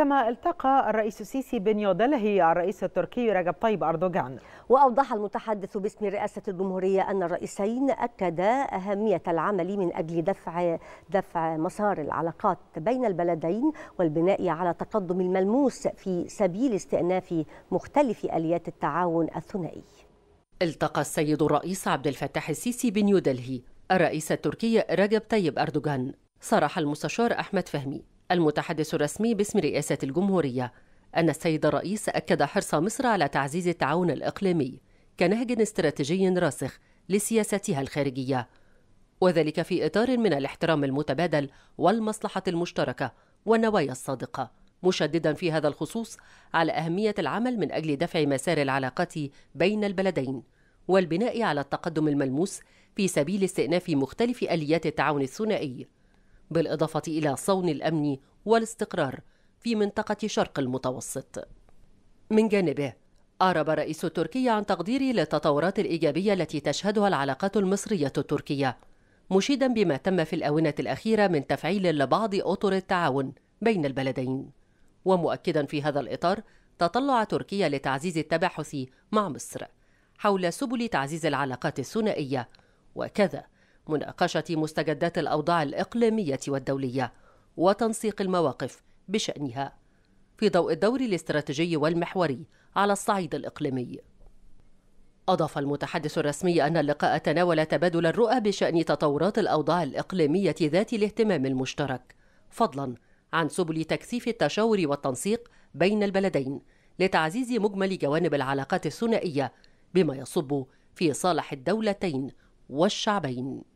كما التقى الرئيس السيسي بن يودلهي الرئيس التركي رجب طيب أردوغان وأوضح المتحدث باسم رئاسة الجمهورية أن الرئيسين أكدا أهمية العمل من أجل دفع دفع مسار العلاقات بين البلدين والبناء على تقدم الملموس في سبيل استئناف مختلف آليات التعاون الثنائي التقى السيد الرئيس عبد الفتاح السيسي بن يودلهي الرئيس التركي رجب طيب أردوغان صرح المستشار أحمد فهمي المتحدث الرسمي باسم رئاسة الجمهورية أن السيد الرئيس أكد حرص مصر على تعزيز التعاون الإقليمي كنهج استراتيجي راسخ لسياستها الخارجية وذلك في إطار من الاحترام المتبادل والمصلحة المشتركة والنوايا الصادقة مشددا في هذا الخصوص على أهمية العمل من أجل دفع مسار العلاقات بين البلدين والبناء على التقدم الملموس في سبيل استئناف مختلف آليات التعاون الثنائي بالإضافة إلى صون الأمن والاستقرار في منطقة شرق المتوسط من جانبه أعرب رئيس تركيا عن تقديره للتطورات الإيجابية التي تشهدها العلاقات المصرية التركية مشيدا بما تم في الآونة الأخيرة من تفعيل لبعض أطر التعاون بين البلدين ومؤكدا في هذا الإطار تطلع تركيا لتعزيز التباحث مع مصر حول سبل تعزيز العلاقات الثنائية وكذا مناقشه مستجدات الاوضاع الاقليميه والدوليه وتنسيق المواقف بشانها في ضوء الدور الاستراتيجي والمحوري على الصعيد الاقليمي أضاف المتحدث الرسمي أن اللقاء تناول تبادل الرؤى بشأن تطورات الأوضاع الإقليمية ذات الاهتمام المشترك، فضلاً عن سبل تكثيف التشاور والتنسيق بين البلدين لتعزيز مجمل جوانب العلاقات الثنائية بما يصب في صالح الدولتين والشعبين.